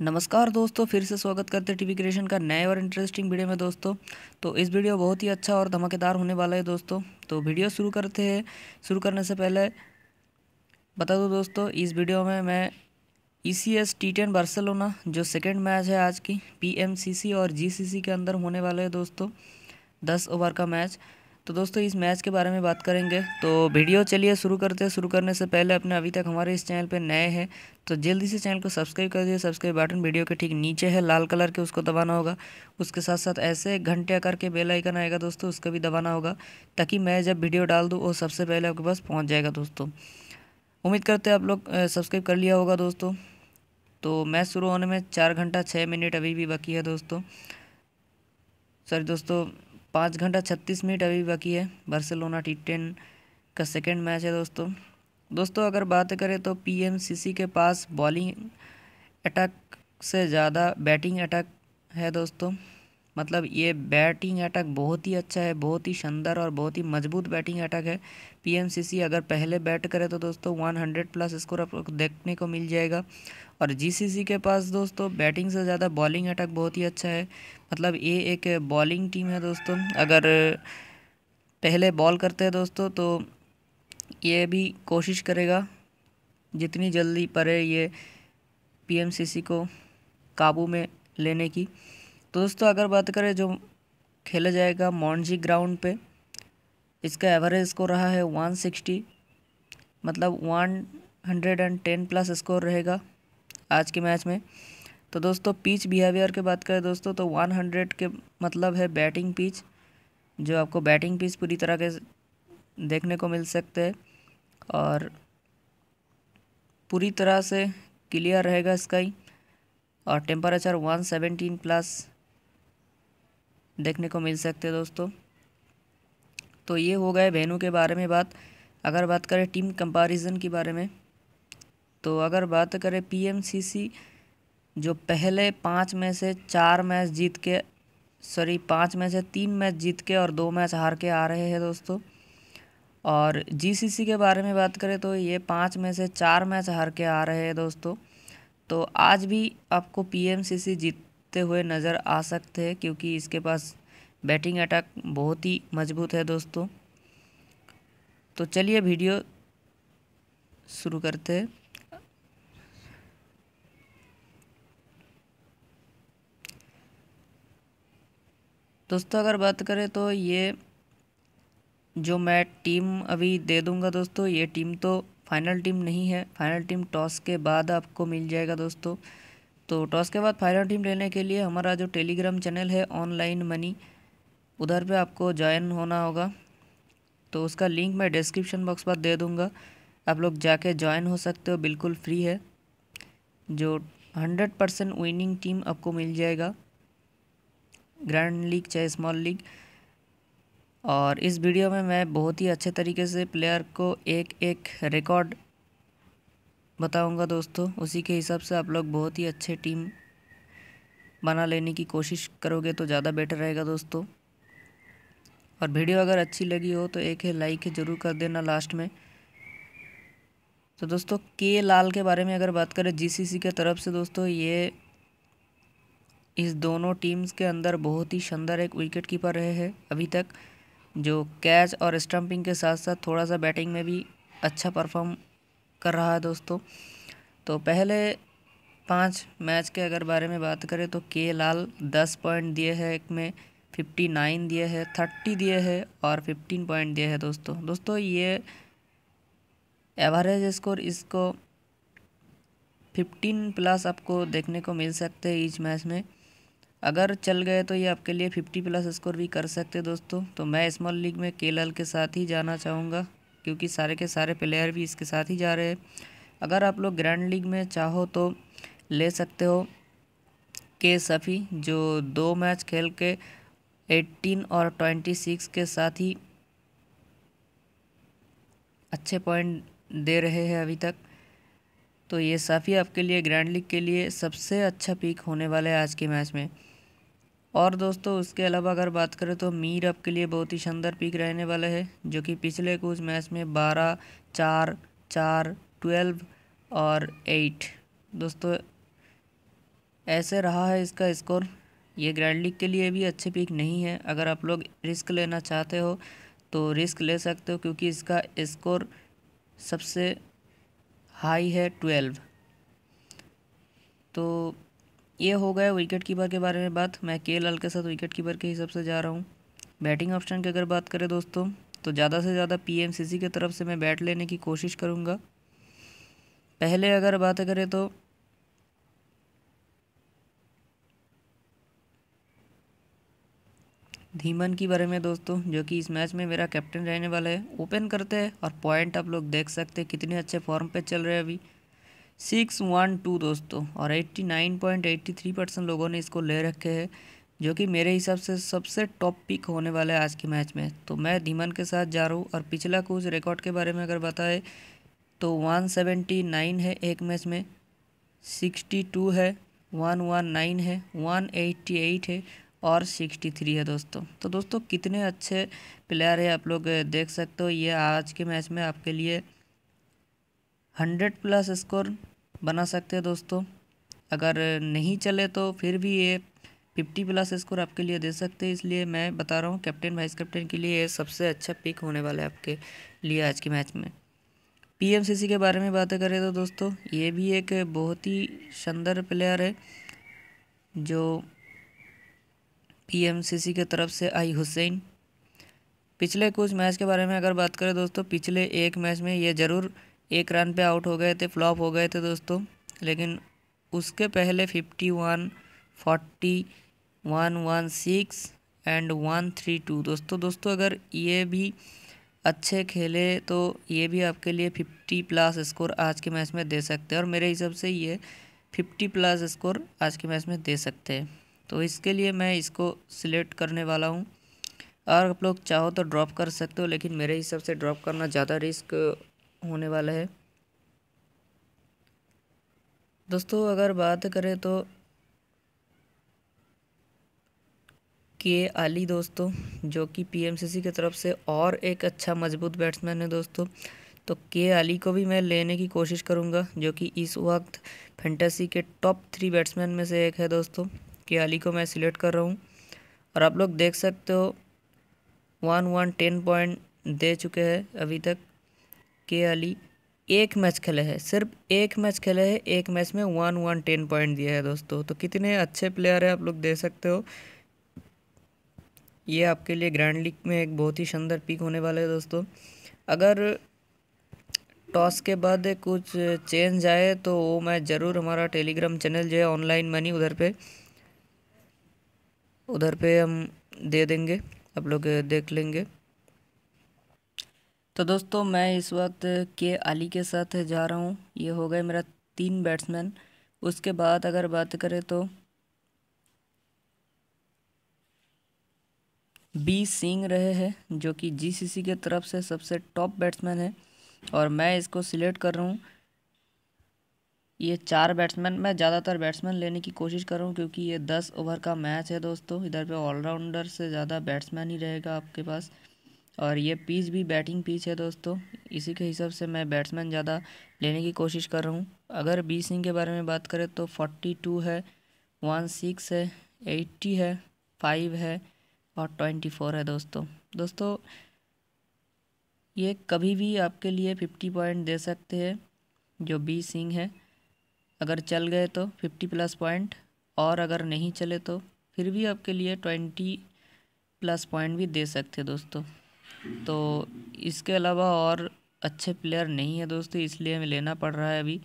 नमस्कार दोस्तों फिर से स्वागत करते हैं टीवी क्रिएशन का नए और इंटरेस्टिंग वीडियो में दोस्तों तो इस वीडियो बहुत ही अच्छा और धमाकेदार होने वाला है दोस्तों तो वीडियो शुरू करते हैं शुरू करने से पहले बता दो दोस्तों इस वीडियो में मैं E C S T ten Barcelona जो सेकेंड मैच है आज की पी एम सी सी और जी सी सी के अंदर होने वाला है दोस्तों दस ओवर का मैच तो दोस्तों इस मैच के बारे में बात करेंगे तो वीडियो चलिए शुरू करते हैं शुरू करने से पहले अपने अभी तक हमारे इस चैनल पर नए हैं तो जल्दी से चैनल को सब्सक्राइब कर दिए सब्सक्राइब बटन वीडियो के ठीक नीचे है लाल कलर के उसको दबाना होगा उसके साथ साथ ऐसे घंटे आकर के बेल आइकन आएगा दोस्तों उसका भी दबाना होगा ताकि मैं जब वीडियो डाल दूँ वो सबसे पहले आपके पास पहुँच जाएगा दोस्तों उम्मीद करते हैं आप लोग सब्सक्राइब कर लिया होगा दोस्तों तो मैच शुरू होने में चार घंटा छः मिनट अभी भी बाकी है दोस्तों सॉरी दोस्तों पाँच घंटा छत्तीस मिनट अभी बाकी है बार्सिलोना टी टेन का सेकेंड मैच है दोस्तों दोस्तों अगर बात करें तो पीएमसीसी के पास बॉलिंग अटैक से ज़्यादा बैटिंग अटैक है दोस्तों मतलब ये बैटिंग अटैक बहुत ही अच्छा है बहुत ही शानदार और बहुत ही मजबूत बैटिंग अटैक है पीएमसीसी अगर पहले बैट करे तो दोस्तों 100 प्लस स्कोर आपको देखने को मिल जाएगा और जीसीसी के पास दोस्तों बैटिंग से ज़्यादा बॉलिंग अटैक बहुत ही अच्छा है मतलब ये एक बॉलिंग टीम है दोस्तों अगर पहले बॉल करते हैं दोस्तों तो ये भी कोशिश करेगा जितनी जल्दी पड़े ये पीएमसीसी को काबू में लेने की तो दोस्तों अगर बात करें जो खेला जाएगा मॉन्जी ग्राउंड पे इसका एवरेज स्कोर रहा है 160 मतलब 110 प्लस स्कोर रहेगा आज के मैच में तो दोस्तों पिच बिहेवियर की बात करें दोस्तों तो 100 के मतलब है बैटिंग पिच जो आपको बैटिंग पिच पूरी तरह के देखने को मिल सकते हैं और पूरी तरह से क्लियर रहेगा स्काई और टेम्परेचर 117 प्लस देखने को मिल सकते हैं दोस्तों तो ये हो गए वेनू के बारे में बात अगर बात करें टीम कंपैरिजन के बारे में तो अगर बात करें पीएमसीसी जो पहले पाँच में से चार मैच जीत के सॉरी पाँच में से तीन मैच जीत के और दो मैच हार के आ रहे हैं दोस्तों और जीसीसी के बारे में बात करें तो ये पाँच में से चार मैच हार के आ रहे हैं दोस्तों तो आज भी आपको पीएमसीसी जीतते हुए नज़र आ सकते हैं क्योंकि इसके पास बैटिंग अटैक बहुत ही मजबूत है दोस्तों तो चलिए वीडियो शुरू करते हैं दोस्तों अगर बात करें तो ये जो मैं टीम अभी दे दूंगा दोस्तों ये टीम तो फाइनल टीम नहीं है फाइनल टीम टॉस के बाद आपको मिल जाएगा दोस्तों तो टॉस के बाद फाइनल टीम लेने के लिए हमारा जो टेलीग्राम चैनल है ऑनलाइन मनी उधर पे आपको ज्वाइन होना होगा तो उसका लिंक मैं डिस्क्रिप्शन बॉक्स पर दे दूँगा आप लोग जाके ज्वाइन हो सकते हो बिल्कुल फ्री है जो हंड्रेड परसेंट विनिंग टीम आपको मिल जाएगा ग्रैंड लीग चाहे स्मॉल लीग और इस वीडियो में मैं बहुत ही अच्छे तरीके से प्लेयर को एक एक रिकॉर्ड बताऊंगा दोस्तों उसी के हिसाब से आप लोग बहुत ही अच्छे टीम बना लेने की कोशिश करोगे तो ज़्यादा बेटर रहेगा दोस्तों और वीडियो अगर अच्छी लगी हो तो एक है लाइक ज़रूर कर देना लास्ट में तो दोस्तों के लाल के बारे में अगर बात करें जीसीसी के तरफ से दोस्तों ये इस दोनों टीम्स के अंदर बहुत ही शानदार एक विकेट कीपर रहे हैं अभी तक जो कैच और स्टम्पिंग के साथ साथ थोड़ा सा बैटिंग में भी अच्छा परफॉर्म कर रहा है दोस्तों तो पहले पाँच मैच के अगर बारे में बात करें तो के लाल दस पॉइंट दिए हैं एक में फिफ्टी नाइन दिए है थर्टी दिए है और फिफ्टीन पॉइंट दिए है दोस्तों दोस्तों ये एवरेज स्कोर इसको फिफ्टीन प्लस आपको देखने को मिल सकते हैं इस मैच में अगर चल गए तो ये आपके लिए फिफ्टी प्लस स्कोर भी कर सकते दोस्तों तो मैं स्मॉल लीग में के के साथ ही जाना चाहूँगा क्योंकि सारे के सारे प्लेयर भी इसके साथ ही जा रहे हैं अगर आप लोग ग्रैंड लीग में चाहो तो ले सकते हो के सफ़ी जो दो मैच खेल के 18 और 26 के साथ ही अच्छे पॉइंट दे रहे हैं अभी तक तो ये साफ़ी आपके लिए ग्रैंड लीग के लिए सबसे अच्छा पिक होने वाला है आज के मैच में और दोस्तों उसके अलावा अगर बात करें तो मीर आपके लिए बहुत ही शानदार पिक रहने वाला है जो कि पिछले कुछ मैच में बारह चार चार ट्वेल्व और एट दोस्तों ऐसे रहा है इसका स्कोर ये ग्रैंड लीग के लिए भी अच्छे पिक नहीं है अगर आप लोग रिस्क लेना चाहते हो तो रिस्क ले सकते हो क्योंकि इसका स्कोर सबसे हाई है ट्वेल्व तो ये हो गया विकेट कीपर के बारे में बात मैं के लाल के साथ विकेट कीपर के हिसाब से जा रहा हूँ बैटिंग ऑप्शन की अगर बात करें दोस्तों तो ज़्यादा से ज़्यादा पीएमसीसी की तरफ से मैं बैट लेने की कोशिश करूँगा पहले अगर बात करें तो धीमन के बारे में दोस्तों जो कि इस मैच में मेरा कैप्टन रहने वाला है ओपन करते हैं और पॉइंट आप लोग देख सकते हैं कितने अच्छे फॉर्म पे चल रहे हैं अभी सिक्स वन टू दोस्तों और eighty nine point eighty three percent लोगों ने इसको ले रखे हैं जो कि मेरे हिसाब से सबसे टॉप पिक होने वाला है आज के मैच में तो मैं धीमन के साथ जा रहा हूँ और पिछला कुछ रिकॉर्ड के बारे में अगर बताए तो वन सेवेंटी नाइन है एक मैच में सिक्सटी टू है वन वन नाइन है वन एट्टी एट है और 63 है दोस्तों तो दोस्तों कितने अच्छे प्लेयर है आप लोग देख सकते हो ये आज के मैच में आपके लिए हंड्रेड प्लस स्कोर बना सकते हैं दोस्तों अगर नहीं चले तो फिर भी ये फिफ्टी प्लस स्कोर आपके लिए दे सकते हैं इसलिए मैं बता रहा हूँ कैप्टन वाइस कैप्टन के लिए ये सबसे अच्छा पिक होने वाला है आपके लिए आज के मैच में पीएमसीसी के बारे में बातें करें तो दोस्तों ये भी एक बहुत ही शानदार प्लेयर है जो पीएमसीसी की तरफ से आई हुसैन पिछले कुछ मैच के बारे में अगर बात करें दोस्तों पिछले एक मैच में ये ज़रूर एक रन पे आउट हो गए थे फ्लॉप हो गए थे दोस्तों लेकिन उसके पहले fifty one forty one one six and one three two दोस्तों दोस्तों अगर ये भी अच्छे खेले तो ये भी आपके लिए फिफ्टी प्लस स्कोर आज के मैच में दे सकते हैं और मेरे हिसाब से ये फिफ्टी प्लस स्कोर आज के मैच में दे सकते हैं तो इसके लिए मैं इसको सिलेक्ट करने वाला हूँ और आप लोग चाहो तो ड्रॉप कर सकते हो लेकिन मेरे हिसाब से ड्रॉप करना ज़्यादा रिस्क होने वाला है दोस्तों अगर बात करें तो के आली दोस्तों जो कि पीएमसीसी की तरफ से और एक अच्छा मजबूत बैट्समैन है दोस्तों तो के आली को भी मैं लेने की कोशिश करूंगा जो कि इस वक्त फैंटेसी के टॉप थ्री बैट्समैन में से एक है दोस्तों के अली को मैं सिलेक्ट कर रहा हूँ और आप लोग देख सकते हो वन वन टेन पॉइंट दे चुके हैं अभी तक के अली एक मैच खेले हैं सिर्फ एक मैच खेले हैं एक मैच में वन वन टेन पॉइंट दिया है दोस्तों तो कितने अच्छे प्लेयर हैं आप लोग देख सकते हो ये आपके लिए ग्रैंड लीग में एक बहुत ही शानदार पिक होने वाला है दोस्तों अगर टॉस के बाद कुछ चेंज आए तो वो मैं ज़रूर हमारा टेलीग्राम चैनल जो है ऑनलाइन मनी उधर पे उधर पे हम दे देंगे आप लोग देख लेंगे तो दोस्तों मैं इस वक्त के अली के साथ जा रहा हूँ ये हो गए मेरा तीन बैट्समैन उसके बाद अगर बात करें तो बी सिंह रहे हैं जो कि जीसीसी के तरफ से सबसे टॉप बैट्समैन है और मैं इसको सिलेक्ट कर रहा हूँ ये चार बैट्समैन मैं ज़्यादातर बैट्समैन लेने की कोशिश कर रहा हूँ क्योंकि ये दस ओवर का मैच है दोस्तों इधर पे ऑलराउंडर से ज़्यादा बैट्समैन ही रहेगा आपके पास और ये पीच भी बैटिंग पीच है दोस्तों इसी के हिसाब से मैं बैट्समैन ज़्यादा लेने की कोशिश कर रहा हूँ अगर बी सिंह के बारे में बात करें तो फोर्टी टू है वन सिक्स है एट्टी है फाइव है और ट्वेंटी फोर है दोस्तों दोस्तों ये कभी भी आपके लिए फिफ्टी पॉइंट दे सकते हैं जो बी सिंह है अगर चल गए तो फिफ्टी प्लस पॉइंट और अगर नहीं चले तो फिर भी आपके लिए ट्वेंटी प्लस पॉइंट भी दे सकते दोस्तों तो इसके अलावा और अच्छे प्लेयर नहीं है दोस्तों इसलिए हमें लेना पड़ रहा है अभी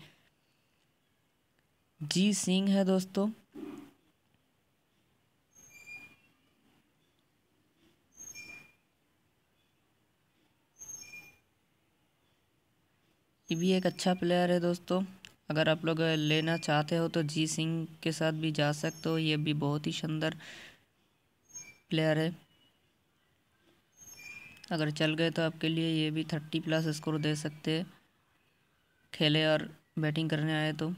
जी सिंह है दोस्तों ये भी एक अच्छा प्लेयर है दोस्तों अगर आप लोग लेना चाहते हो तो जी सिंह के साथ भी जा सकते हो ये भी बहुत ही शानदार प्लेयर है अगर चल गए तो आपके लिए ये भी थर्टी प्लस स्कोर दे सकते हैं खेले और बैटिंग करने आए तो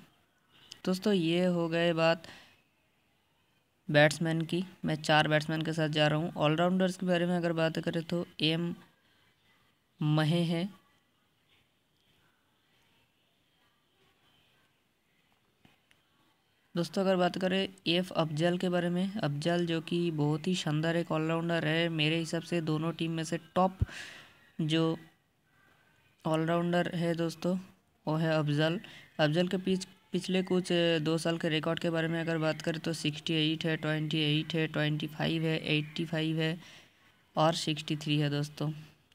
दोस्तों ये हो गए बात बैट्समैन की मैं चार बैट्समैन के साथ जा रहा हूँ ऑलराउंडर्स के बारे में अगर बात करें तो एम महे हैं दोस्तों अगर बात करें एफ अफजल के बारे में अफजल जो कि बहुत ही शानदार एक ऑलराउंडर है मेरे हिसाब से दोनों टीम में से टॉप जो ऑलराउंडर है दोस्तों वो है अफजल अफजल के पीछ पिछले कुछ दो साल के रिकॉर्ड के बारे में अगर बात करें तो सिक्सटी एट है ट्वेंटी एट है ट्वेंटी फाइव है एट्टी फाइव है और सिक्सटी थ्री है दोस्तों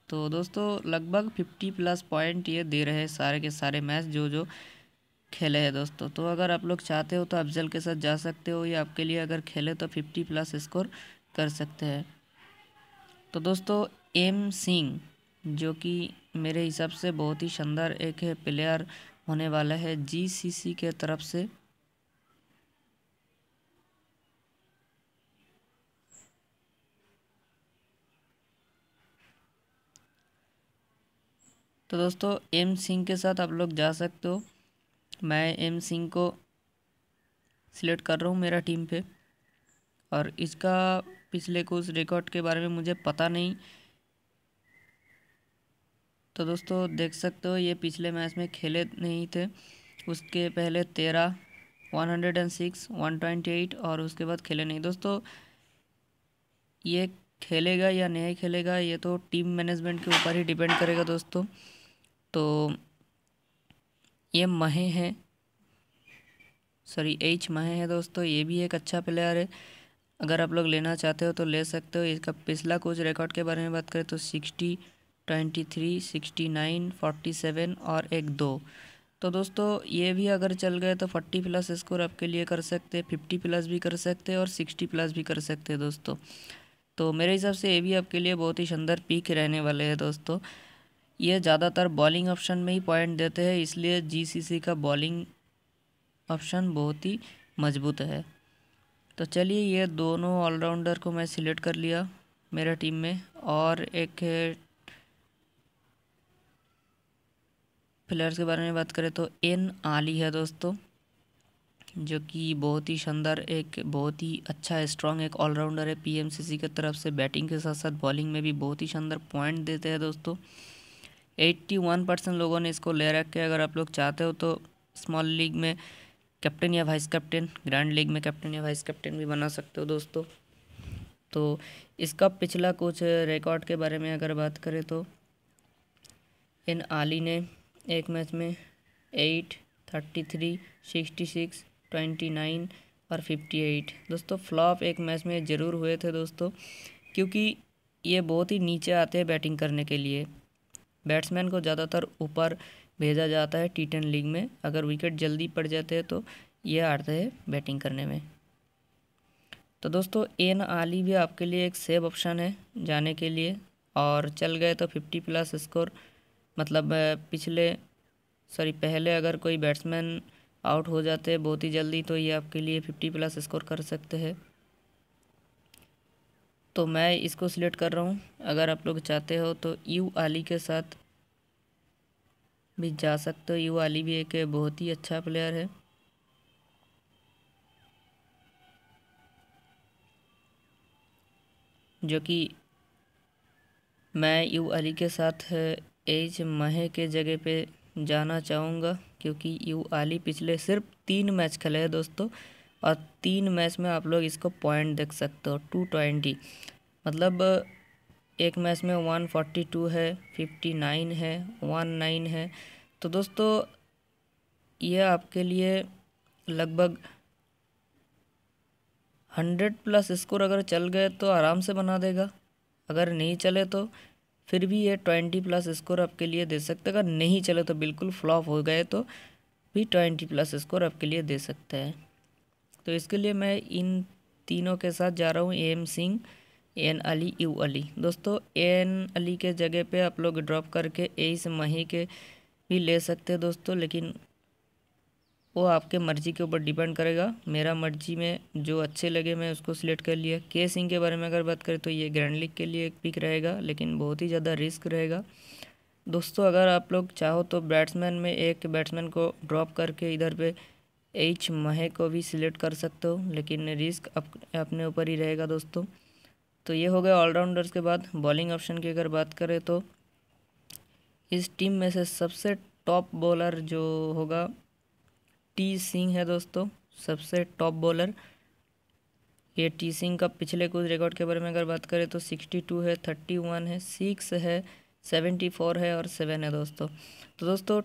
तो दोस्तों लगभग फिफ्टी प्लस पॉइंट ये दे रहे हैं सारे के सारे मैच जो जो खेले हैं दोस्तों तो अगर आप लोग चाहते हो तो अफजल के साथ जा सकते हो या आपके लिए अगर खेले तो फिफ्टी प्लस स्कोर कर सकते हैं तो दोस्तों एम सिंह जो कि मेरे हिसाब से बहुत ही शानदार एक है प्लेयर होने वाला है जीसीसी के तरफ से तो दोस्तों एम सिंह के साथ आप लोग जा सकते हो मैं एम सिंह को सिलेक्ट कर रहा हूँ मेरा टीम पे और इसका पिछले कुछ रिकॉर्ड के बारे में मुझे पता नहीं तो दोस्तों देख सकते हो ये पिछले मैच में खेले नहीं थे उसके पहले तेरह one hundred and six one twenty eight और उसके बाद खेले नहीं दोस्तों ये खेलेगा या नहीं खेलेगा ये तो टीम मैनेजमेंट के ऊपर ही डिपेंड करेगा दोस्तों तो ये महे हैं सॉरी एच महे हैं दोस्तों ये भी एक अच्छा प्लेयर है अगर आप लोग लेना चाहते हो तो ले सकते हो इसका पिछला कुछ रिकॉर्ड के बारे में बात करें तो sixty twenty three sixty nine forty seven और एक दो तो दोस्तों ये भी अगर चल गए तो फोर्टी प्लस स्कोर आपके लिए कर सकते फिफ्टी प्लस भी कर सकते और सिक्सटी प्लस भी कर सकते दोस्तों तो मेरे हिसाब से ये भी आपके लिए बहुत ही शानदार पीक रहने वाले हैं दोस्तों ये ज़्यादातर बॉलिंग ऑप्शन में ही पॉइंट देते हैं इसलिए जीसीसी का बॉलिंग ऑप्शन बहुत ही मजबूत है तो चलिए ये दोनों ऑलराउंडर को मैं सिलेक्ट कर लिया मेरा टीम में और एक प्लेयर्स के बारे में बात करें तो एन आली है दोस्तों जो कि बहुत ही शानदार एक बहुत ही अच्छा स्ट्रॉन्ग एक ऑलराउंडर है पीएमसीसी की तरफ से बैटिंग के साथ साथ बॉलिंग में भी बहुत ही शानदार पॉइंट देते हैं दोस्तों 81 परसेंट लोगों ने इसको ले है अगर आप लोग चाहते हो तो स्मॉल लीग में कैप्टन या वाइस कैप्टन ग्रैंड लीग में कैप्टन या वाइस कैप्टन भी बना सकते हो दोस्तों तो इसका पिछला कुछ रिकॉर्ड के बारे में अगर बात करें तो इन आली ने एक मैच में eight thirty three sixty six twenty nine और फिफ्टी एट दोस्तों फ्लॉप एक मैच में ज़रूर हुए थे दोस्तों क्योंकि ये बहुत ही नीचे आते हैं बैटिंग करने के लिए बैट्समैन को ज़्यादातर ऊपर भेजा जाता है टी टेन लीग में अगर विकेट जल्दी पड़ जाते हैं तो ये आते हैं बैटिंग करने में तो दोस्तों एन आली भी आपके लिए एक सेव ऑप्शन है जाने के लिए और चल गए तो फिफ्टी प्लस स्कोर मतलब पिछले सॉरी पहले अगर कोई बैट्समैन आउट हो जाते बहुत ही जल्दी तो ये आपके लिए फिफ्टी प्लस स्कोर कर सकते हैं तो मैं इसको सिलेक्ट कर रहा हूँ अगर आप लोग चाहते हो तो यू आली के साथ भी जा सकते हो यू आली भी एक बहुत ही अच्छा प्लेयर है जो कि मैं यू अली के साथ एज महे के जगह पे जाना चाहूँगा क्योंकि यू अली पिछले सिर्फ तीन मैच खेले हैं दोस्तों और तीन मैच में आप लोग इसको पॉइंट देख सकते हो टू ट्वेंटी मतलब एक मैच में वन फोर्टी टू है फिफ्टी नाइन है वन नाइन है तो दोस्तों यह आपके लिए लगभग हंड्रेड प्लस स्कोर अगर चल गए तो आराम से बना देगा अगर नहीं चले तो फिर भी ये ट्वेंटी प्लस स्कोर आपके लिए दे सकते अगर नहीं चले तो बिल्कुल फ्लॉप हो गए तो भी ट्वेंटी प्लस स्कोर आपके लिए दे सकते हैं तो इसके लिए मैं इन तीनों के साथ जा रहा हूँ M Singh N Ali U Ali दोस्तों एन अली के जगह पे आप लोग ड्रॉप करके एस मही के भी ले सकते हैं दोस्तों लेकिन वो आपके मर्ज़ी के ऊपर डिपेंड करेगा मेरा मर्जी में जो अच्छे लगे मैं उसको सिलेक्ट कर लिया के सिंह के बारे में अगर बात करें तो ये ग्रैंड लीग के लिए एक पिक रहेगा लेकिन बहुत ही ज़्यादा रिस्क रहेगा दोस्तों अगर आप लोग चाहो तो बैट्समैन में एक बैट्समैन को ड्रॉप करके इधर पे एच महे को भी सिलेक्ट कर सकते हो लेकिन रिस्क अप, अपने ऊपर ही रहेगा दोस्तों तो ये हो गया ऑलराउंडर्स के बाद बॉलिंग ऑप्शन की अगर बात करें तो इस टीम में से सबसे टॉप बॉलर जो होगा टी सिंह है दोस्तों सबसे टॉप बॉलर ये टी सिंह का पिछले कुछ रिकॉर्ड के बारे में अगर बात करें तो सिक्सटी टू है थर्टी वन है सिक्स है सेवेंटी फोर है और सेवन है दोस्तों तो दोस्तों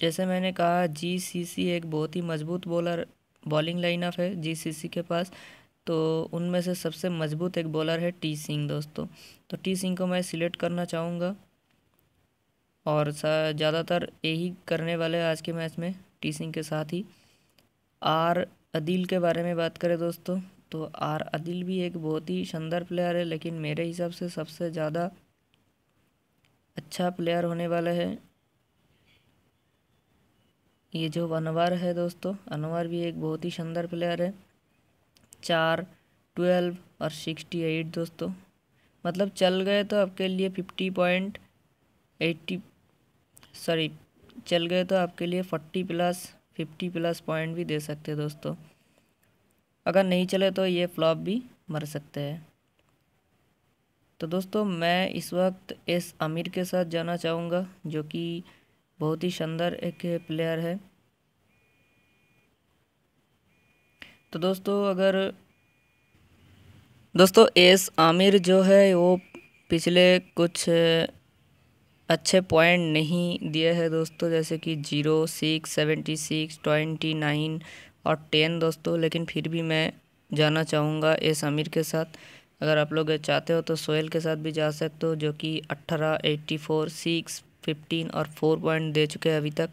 जैसे मैंने कहा जीसीसी एक बहुत ही मजबूत बॉलर बॉलिंग लाइनअप है जीसीसी के पास तो उनमें से सबसे मजबूत एक बॉलर है टी सिंह दोस्तों तो टी सिंह को मैं सिलेक्ट करना चाहूँगा और ज़्यादातर यही करने वाले आज के मैच में टी सिंह के साथ ही आर अदिल के बारे में बात करें दोस्तों तो आर अदिल भी एक बहुत ही शानदार प्लेयर है लेकिन मेरे हिसाब से सबसे ज़्यादा अच्छा प्लेयर होने वाला है ये जो अनवर है दोस्तों अनवर भी एक बहुत ही शानदार प्लेयर है चार ट्वेल्व और सिक्सटी एट दोस्तों मतलब चल गए तो आपके लिए फिफ्टी पॉइंट एट्टी सॉरी चल गए तो आपके लिए forty plus fifty plus point भी दे सकते हैं दोस्तों अगर नहीं चले तो ये फ्लॉप भी मर सकते हैं तो दोस्तों मैं इस वक्त एस आमिर के साथ जाना चाहूँगा जो कि बहुत ही शानदार एक प्लेयर है तो दोस्तों अगर दोस्तों एस आमिर जो है वो पिछले कुछ अच्छे पॉइंट नहीं दिए हैं दोस्तों जैसे कि zero six seventy six twenty nine और टेन दोस्तों लेकिन फिर भी मैं जाना चाहूँगा एस आमिर के साथ अगर आप लोग चाहते हो तो सोहेल के साथ भी जा सकते हो जो कि अट्ठारह एट्टी फोर सिक्स फिफ्टीन और फोर पॉइंट दे चुके हैं अभी तक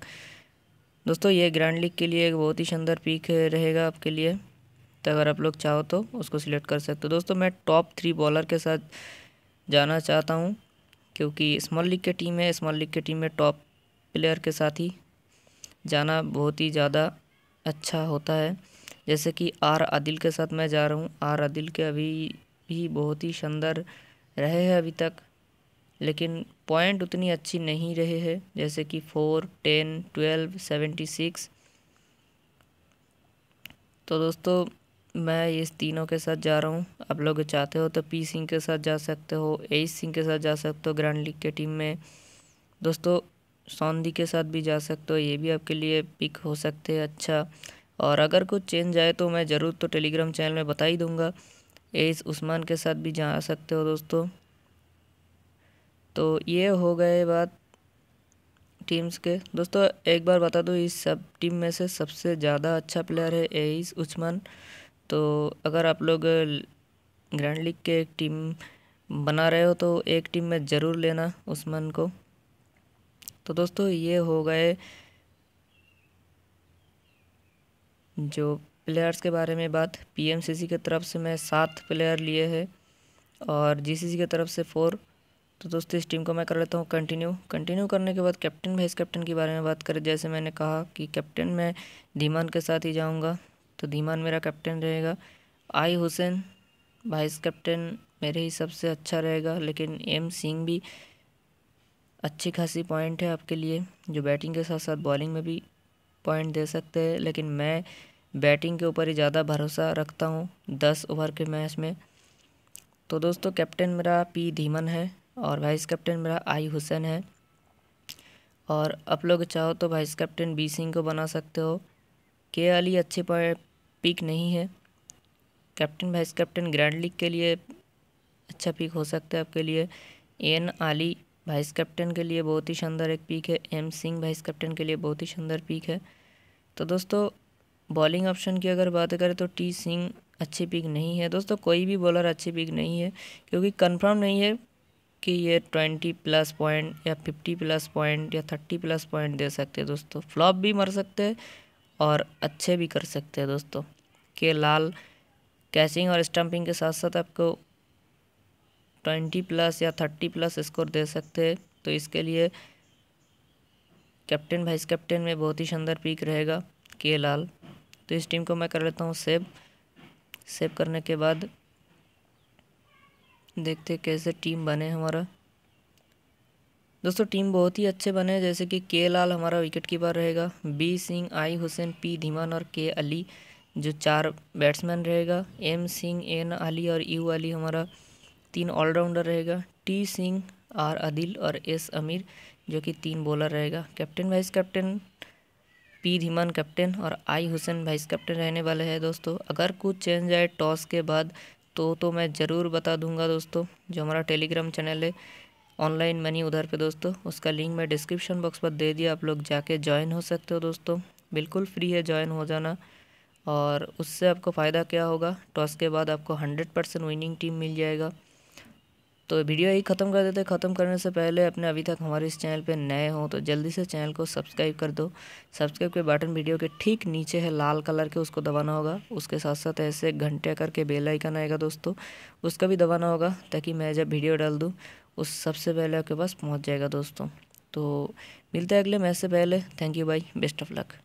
दोस्तों ये ग्रैंड लीग के लिए एक बहुत ही शानदार पीक रहेगा आपके लिए तो अगर आप लोग चाहो तो उसको सिलेक्ट कर सकते हो दोस्तों मैं टॉप थ्री बॉलर के साथ जाना चाहता हूँ क्योंकि स्मॉल लीग की टीम है स्मॉल लीग की टीम में टॉप प्लेयर के साथ ही जाना बहुत ही ज़्यादा अच्छा होता है जैसे कि आर आदिल के साथ मैं जा रहा हूँ आर आदिल के अभी भी बहुत ही शानदार रहे हैं अभी तक लेकिन पॉइंट उतनी अच्छी नहीं रहे हैं जैसे कि four ten twelve seventy six तो दोस्तों मैं इस तीनों के साथ जा रहा हूँ आप लोग चाहते हो तो पी सिंह के साथ जा सकते हो एस सिंह के साथ जा सकते हो ग्रैंड लीग के टीम में दोस्तों सौंदी के साथ भी जा सकते हो ये भी आपके लिए पिक हो सकते हैं अच्छा और अगर कुछ चेंज आए तो मैं ज़रूर तो टेलीग्राम चैनल में बता ही दूँगा एस उस्मान के साथ भी जा सकते हो दोस्तों तो ये हो गए बात टीम्स के दोस्तों एक बार बता दो इस सब टीम में से सबसे ज़्यादा अच्छा प्लेयर है एस उस्मान तो अगर आप लोग ग्रैंड लीग के एक टीम बना रहे हो तो एक टीम में ज़रूर लेना उस्मान को तो दोस्तों ये हो गए जो प्लेयर्स के बारे में बात पीएमसीसी की तरफ से मैं सात प्लेयर लिए हैं और जीसीसी की तरफ से फोर तो दोस्तों इस टीम को मैं कर लेता हूँ कंटिन्यू कंटिन्यू करने के बाद कैप्टन वाइस कैप्टन के बारे में बात करें जैसे मैंने कहा कि कैप्टन मैं धीमान के साथ ही जाऊँगा तो धीमान मेरा कैप्टन रहेगा आई हुसैन वाइस कैप्टन मेरे ही सबसे अच्छा रहेगा लेकिन एम सिंह भी अच्छी खासी पॉइंट है आपके लिए जो बैटिंग के साथ साथ बॉलिंग में भी पॉइंट दे सकते हैं लेकिन मैं बैटिंग के ऊपर ही ज़्यादा भरोसा रखता हूँ दस ओवर के मैच में तो दोस्तों कैप्टन मेरा पी धीमन है और वाइस कैप्टन मेरा आई हुसैन है और आप लोग चाहो तो वाइस कैप्टन बी सिंह को बना सकते हो के अली अच्छे पर पिक नहीं है captain vice captain grand league के लिए अच्छा पिक हो सकता है आपके लिए एन आली वाइस कैप्टन के लिए बहुत ही शानदार एक पिक है एम सिंह वाइस कैप्टन के लिए बहुत ही शानदार पिक है तो दोस्तों बॉलिंग ऑप्शन की अगर बात करें तो टी सिंह अच्छी पिक नहीं है दोस्तों कोई भी बॉलर अच्छी पिक नहीं है क्योंकि कंफर्म नहीं है कि ये ट्वेंटी प्लस पॉइंट या फिफ्टी प्लस पॉइंट या थर्टी प्लस पॉइंट दे सकते हैं दोस्तों फ्लॉप भी मर सकते हैं और अच्छे भी कर सकते हैं दोस्तों के लाल कैचिंग और स्टंपिंग के साथ साथ आपको ट्वेंटी प्लस या थर्टी प्लस स्कोर दे सकते हैं तो इसके लिए कैप्टन वाइस कैप्टन में बहुत ही शानदार पीक रहेगा के लाल तो इस टीम को मैं कर लेता हूँ सेव सेव करने के बाद देखते कैसे टीम बने हमारा दोस्तों टीम बहुत ही अच्छे बने जैसे कि के लाल हमारा विकेट कीपर रहेगा B Singh I Hussain P Dhiman और के अली जो चार बैट्समैन रहेगा एम सिंह एन अली और यू अली हमारा तीन ऑलराउंडर रहेगा टी सिंह आर अदिल और एस अमीर जो कि तीन बॉलर रहेगा captain vice captain P Dhiman captain और आई हुसैन वाइस कैप्टन रहने वाले हैं दोस्तों अगर कुछ चेंज आए टॉस के बाद तो तो मैं ज़रूर बता दूंगा दोस्तों जो हमारा टेलीग्राम चैनल है ऑनलाइन मनी उधर पे दोस्तों उसका लिंक मैं डिस्क्रिप्शन बॉक्स पर दे दिया आप लोग जाके ज्वाइन हो सकते हो दोस्तों बिल्कुल फ्री है ज्वाइन हो जाना और उससे आपको फ़ायदा क्या होगा टॉस तो के बाद आपको हंड्रेड परसेंट विनिंग टीम मिल जाएगा तो वीडियो यही ख़त्म कर देते हैं ख़त्म करने से पहले अपने अभी तक हमारे इस चैनल पे नए हों तो जल्दी से चैनल को सब्सक्राइब कर दो सब्सक्राइब के बटन वीडियो के ठीक नीचे है लाल कलर के उसको दबाना होगा उसके साथ साथ ऐसे घंटे करके बेल आइकन आएगा दोस्तों उसका भी दबाना होगा ताकि मैं जब वीडियो डाल दूँ उस सबसे पहले आपके पास पहुँच जाएगा दोस्तों तो मिलते हैं अगले मैच से पहले thank you bye best of luck